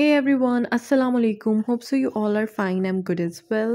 Hey everyone alaikum. Hope so you all are fine. I'm good as well.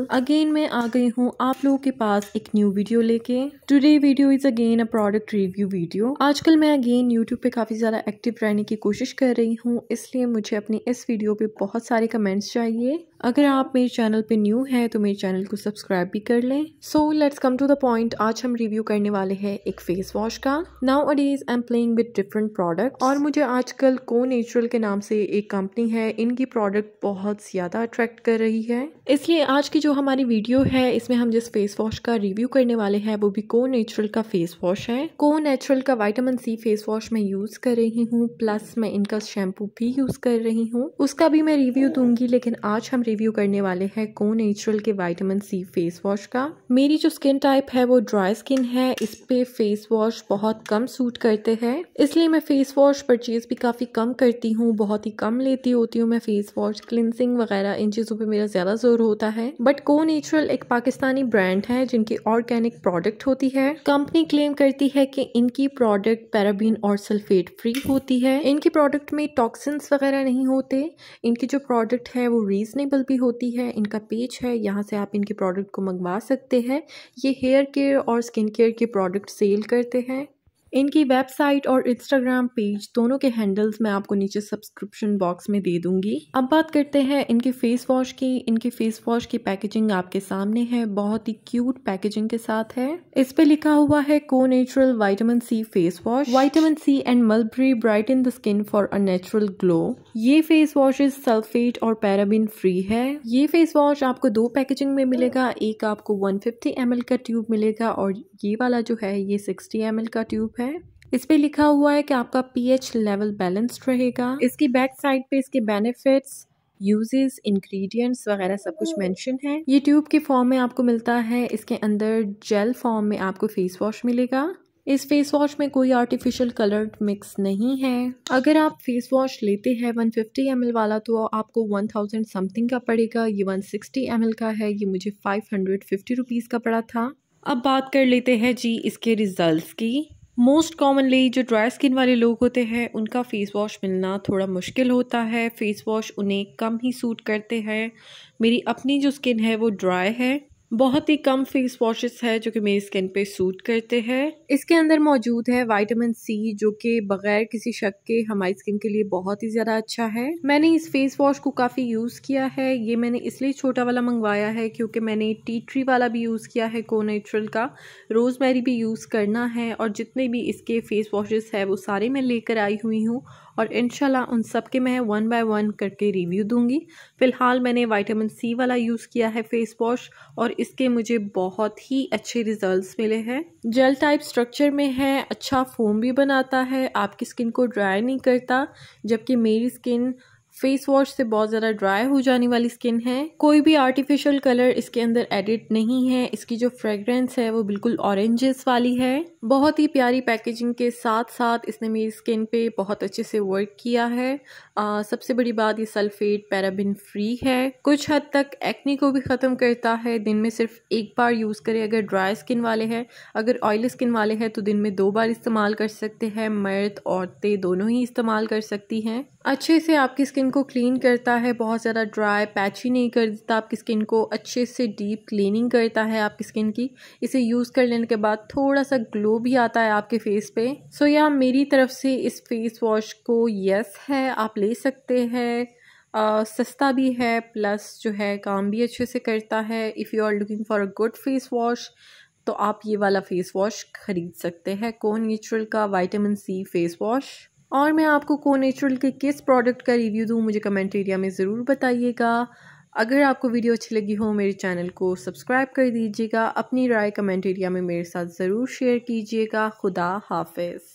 मैं आ गई हूँ आप लोगों के पास एक न्यू वीडियो लेके today video is again a product review video आजकल मैं अगेन यूट्यूब पे काफ़ी ज़्यादा एक्टिव रहने की कोशिश कर रही हूँ इसलिए मुझे अपनी इस वीडियो पे बहुत सारे कमेंट्स चाहिए अगर आप मेरे चैनल पे न्यू हैं तो मेरे चैनल को सब्सक्राइब भी कर लें so let's come to the point आज हम रिव्यू करने वाले हैं एक फेस वॉश का nowadays I am playing with different product और मुझे आजकल को नेचुरल के नाम से एक कंपनी है इनकी प्रोडक्ट बहुत ज़्यादा अट्रैक्ट कर रही है इसलिए आज की जो हमारी वीडियो है इसमें हम जिस फेस वॉश का रिव्यू करने वाले हैं वो भी को नेचुरल का फेस वॉश है को नेचुरल का वाइटामिन सी फेस वॉश मैं यूज़ कर रही हूँ प्लस मैं इनका शैम्पू भी यूज़ कर रही हूँ उसका भी मैं रिव्यू दूंगी लेकिन आज हम रिव्यू करने वाले हैं को नेचुरल के वाइटामिन सी फेस वॉश का मेरी जो स्किन टाइप है वो ड्राई स्किन है इस पे फेस वॉश बहुत कम सूट करते हैं इसलिए मैं फेस वॉश परचेज भी काफ़ी कम करती हूँ बहुत ही कम लेती होती हूँ मैं फेस वॉश क्लिनसिंग वगैरह इन चीज़ों पर मेरा ज़्यादा जोर होता है बट को नेचुरल एक पाकिस्तानी ब्रांड है जिनकी ऑर्गेनिक प्रोडक्ट होती है कंपनी क्लेम करती है कि इनकी प्रोडक्ट पैराबीन और सल्फेट फ्री होती है इनके प्रोडक्ट में टॉक्सिन्स वगैरह नहीं होते इनकी जो प्रोडक्ट है वो रीजनेबल अवेलेबल भी होती है इनका पेज है यहाँ से आप इनके प्रोडक्ट को मंगवा सकते हैं ये हेयर केयर और स्किन केयर के प्रोडक्ट सेल करते हैं इनकी वेबसाइट और इंस्टाग्राम पेज दोनों के हैंडल्स मैं आपको नीचे सब्सक्रिप्शन बॉक्स में दे दूंगी अब बात करते हैं इनके फेस वॉश की इनके फेस वॉश की पैकेजिंग आपके सामने है बहुत ही क्यूट पैकेजिंग के साथ है इस पे लिखा हुआ है Conatural vitamin C face wash vitamin C and mulberry bright the skin for a natural glow ये फेस वॉशेज सल्फेट और पैराबिन फ्री है ये फेस वॉश आपको दो पैकेजिंग में मिलेगा एक आपको वन फिफ्टी का ट्यूब मिलेगा और ये वाला जो है ये सिक्सटी एम का ट्यूब है है इस पे लिखा हुआ है कि आपका पीएच लेवल बैलेंस्ड रहेगा इसकी बैक साइड पे इसके बेनिफिट्स यूजेस इंग्रेडिएंट्स वगैरह सब कुछ मेंशन है ये ट्यूब के फॉर्म में आपको मिलता है इसके अंदर जेल फॉर्म में आपको फेस वॉश मिलेगा इस फेस वॉश में कोई आर्टिफिशियल कलर मिक्स नहीं है अगर आप फेस वॉश लेते हैं 150 फिफ्टी वाला तो आपको 1000 समथिंग का पड़ेगा ये 160 सिक्सटी का है ये मुझे 550 हंड्रेड का पड़ा था अब बात कर लेते हैं जी इसके रिजल्ट्स की मोस्ट कॉमनली जो ड्राई स्किन वाले लोग होते हैं उनका फ़ेस वॉश मिलना थोड़ा मुश्किल होता है फ़ेस वॉश उन्हें कम ही सूट करते हैं मेरी अपनी जो स्किन है वो ड्राई है बहुत ही कम फेस वॉशेस है जो कि मेरी स्किन पे सूट करते हैं इसके अंदर मौजूद है विटामिन सी जो कि बगैर किसी शक के हमारी स्किन के लिए बहुत ही ज़्यादा अच्छा है मैंने इस फेस वॉश को काफ़ी यूज़ किया है ये मैंने इसलिए छोटा वाला मंगवाया है क्योंकि मैंने टी ट्री वाला भी यूज़ किया है को नेचुरल का रोज़मेरी भी यूज़ करना है और जितने भी इसके फेस वॉशेस है वो सारे मैं लेकर आई हुई हूँ और इनशाला उन सब के मैं वन बाय वन करके रिव्यू दूंगी फ़िलहाल मैंने विटामिन सी वाला यूज़ किया है फेस वॉश और इसके मुझे बहुत ही अच्छे रिजल्ट्स मिले हैं जेल टाइप स्ट्रक्चर में है अच्छा फोम भी बनाता है आपकी स्किन को ड्राई नहीं करता जबकि मेरी स्किन फेस वॉश से बहुत ज़्यादा ड्राई हो जाने वाली स्किन है कोई भी आर्टिफिशियल कलर इसके अंदर एडिट नहीं है इसकी जो फ्रेग्रेंस है वो बिल्कुल ऑरेंजेस वाली है बहुत ही प्यारी पैकेजिंग के साथ साथ इसने मेरी स्किन पे बहुत अच्छे से वर्क किया है आ, सबसे बड़ी बात ये सल्फेट पैराबिन फ्री है कुछ हद तक एक्नी को भी ख़त्म करता है दिन में सिर्फ एक बार यूज़ करें अगर ड्राई स्किन वाले हैं अगर ऑयली स्किन वाले हैं तो दिन में दो बार इस्तेमाल कर सकते हैं मर्द औरतें दोनों ही इस्तेमाल कर सकती हैं अच्छे से आपकी स्किन को क्लीन करता है बहुत ज़्यादा ड्राई पैची नहीं कर देता आपकी स्किन को अच्छे से डीप क्लीनिंग करता है आपकी स्किन की इसे यूज़ कर लेने के बाद थोड़ा सा ग्लो भी आता है आपके फेस पे सो so, यह मेरी तरफ से इस फेस वॉश को यस है आप ले सकते हैं Uh, सस्ता भी है प्लस जो है काम भी अच्छे से करता है if you are looking for a good face wash तो आप ये वाला फेस वॉश ख़रीद सकते हैं कौन नेचुरल का वाइटामिन सी फेस वॉश और मैं आपको को नेचुरल के किस प्रोडक्ट का रिव्यू दूँ मुझे कमेंट एरिया में ज़रूर बताइएगा अगर आपको वीडियो अच्छी लगी हो मेरे चैनल को सब्सक्राइब कर दीजिएगा अपनी राय कमेंट एरिया में मेरे साथ ज़रूर शेयर कीजिएगा खुदा हाफिज़